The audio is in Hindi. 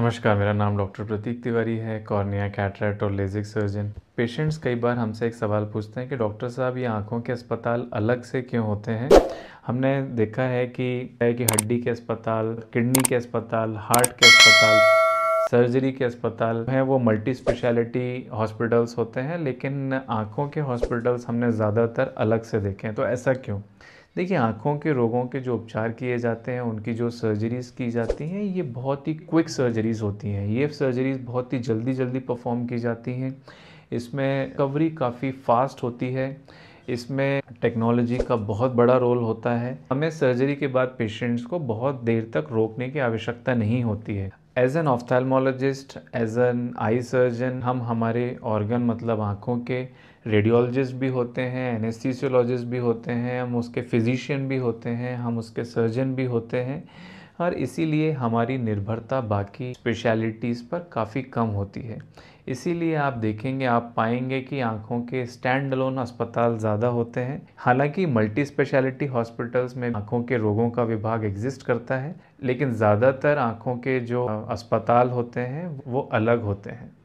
नमस्कार मेरा नाम डॉक्टर प्रतीक तिवारी है कॉर्निया कैटरेट और लेजिक सर्जन पेशेंट्स कई बार हमसे एक सवाल पूछते हैं कि डॉक्टर साहब ये आँखों के अस्पताल अलग से क्यों होते हैं हमने देखा है कि है कि हड्डी के अस्पताल किडनी के अस्पताल हार्ट के अस्पताल सर्जरी के अस्पताल हैं वो मल्टी स्पेशलिटी हॉस्पिटल्स होते हैं लेकिन आँखों के हॉस्पिटल्स हमने ज़्यादातर अलग से देखे हैं तो ऐसा क्यों देखिए आँखों के रोगों के जो उपचार किए जाते हैं उनकी जो सर्जरीज़ की जाती हैं ये बहुत ही क्विक सर्जरीज़ होती हैं ये सर्जरीज़ बहुत ही जल्दी जल्दी परफॉर्म की जाती हैं इसमें कवरी काफ़ी फास्ट होती है इसमें टेक्नोलॉजी का बहुत बड़ा रोल होता है हमें सर्जरी के बाद पेशेंट्स को बहुत देर तक रोकने की आवश्यकता नहीं होती है as an ophthalmologist as an eye surgeon हम हमारे ऑर्गन मतलब आँखों के रेडियोलॉजिस्ट भी होते हैं एनेस्थीसियोलॉजिस्ट भी होते हैं हम उसके फिजिशियन भी होते हैं हम उसके सर्जन भी होते हैं और इसीलिए हमारी निर्भरता बाकी स्पेशलिटीज़ पर काफ़ी कम होती है इसीलिए आप देखेंगे आप पाएंगे कि आँखों के स्टैंड लोन अस्पताल ज़्यादा होते हैं हालांकि मल्टी स्पेशलिटी हॉस्पिटल्स में आँखों के रोगों का विभाग एग्जिस्ट करता है लेकिन ज़्यादातर आँखों के जो अस्पताल होते हैं वो अलग होते हैं